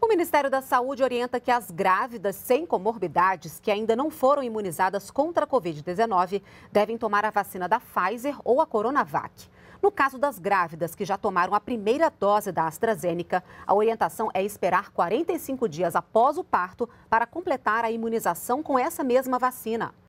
O Ministério da Saúde orienta que as grávidas sem comorbidades que ainda não foram imunizadas contra a Covid-19 devem tomar a vacina da Pfizer ou a Coronavac. No caso das grávidas que já tomaram a primeira dose da AstraZeneca, a orientação é esperar 45 dias após o parto para completar a imunização com essa mesma vacina.